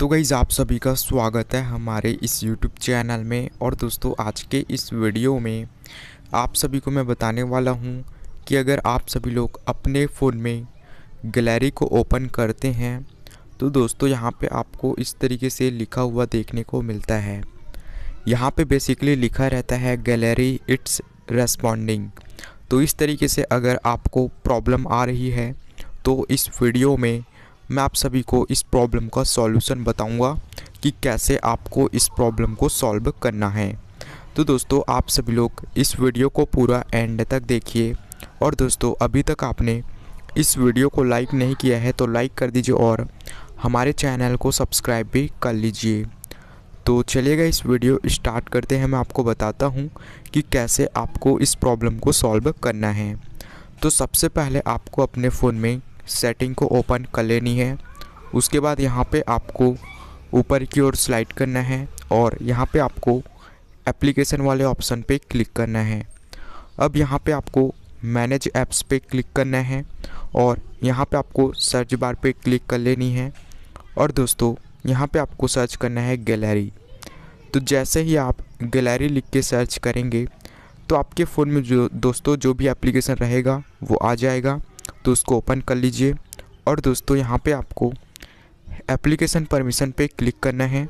तो गईज़ आप सभी का स्वागत है हमारे इस यूट्यूब चैनल में और दोस्तों आज के इस वीडियो में आप सभी को मैं बताने वाला हूं कि अगर आप सभी लोग अपने फ़ोन में गैलरी को ओपन करते हैं तो दोस्तों यहां पे आपको इस तरीके से लिखा हुआ देखने को मिलता है यहां पे बेसिकली लिखा रहता है गैलरी इट्स रेस्पॉन्डिंग तो इस तरीके से अगर आपको प्रॉब्लम आ रही है तो इस वीडियो में मैं आप सभी को इस प्रॉब्लम का सॉल्यूशन बताऊंगा कि कैसे आपको इस प्रॉब्लम को सॉल्व करना है तो दोस्तों आप सभी लोग इस वीडियो को पूरा एंड तक देखिए और दोस्तों अभी तक आपने इस वीडियो को लाइक नहीं किया है तो लाइक कर दीजिए और हमारे चैनल को सब्सक्राइब भी कर लीजिए तो चलिएगा इस वीडियो स्टार्ट करते हैं मैं आपको बताता हूँ कि कैसे आपको इस प्रॉब्लम को सॉल्व करना है तो सबसे पहले आपको अपने फ़ोन में सेटिंग को ओपन कर लेनी है उसके बाद यहाँ पे आपको ऊपर की ओर स्लाइड करना है और यहाँ पे आपको एप्लीकेशन वाले ऑप्शन पे क्लिक करना है अब यहाँ पे आपको मैनेज ऐप्स पे क्लिक करना है और यहाँ पे आपको सर्च बार पे क्लिक कर लेनी है और दोस्तों यहाँ पे आपको सर्च करना है गैलरी तो जैसे ही आप गैलरी लिख के सर्च करेंगे तो आपके फ़ोन में जो दोस्तों जो भी एप्लीकेशन रहेगा वो आ जाएगा तो उसको ओपन कर लीजिए और दोस्तों यहाँ पे आपको एप्लीकेशन परमिशन पे क्लिक करना है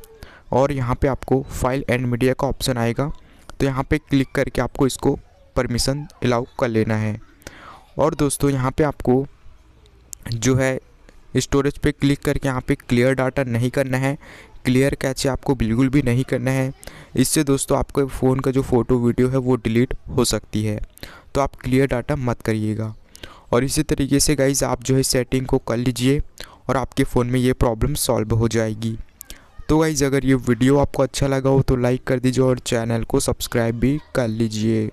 और यहाँ पे आपको फाइल एंड मीडिया का ऑप्शन आएगा तो यहाँ पे क्लिक करके आपको इसको परमिशन अलाउ कर लेना है और दोस्तों यहाँ पे आपको जो है स्टोरेज पे क्लिक करके यहाँ पे क्लियर डाटा नहीं करना है क्लियर कैचे आपको बिल्कुल भी नहीं करना है इससे दोस्तों आपके फ़ोन का जो फ़ोटो वीडियो है वो डिलीट हो सकती है तो आप क्लियर डाटा मत करिएगा और इसी तरीके से गाइज़ आप जो है सेटिंग को कर लीजिए और आपके फ़ोन में ये प्रॉब्लम सॉल्व हो जाएगी तो गाइज़ अगर ये वीडियो आपको अच्छा लगा हो तो लाइक कर दीजिए और चैनल को सब्सक्राइब भी कर लीजिए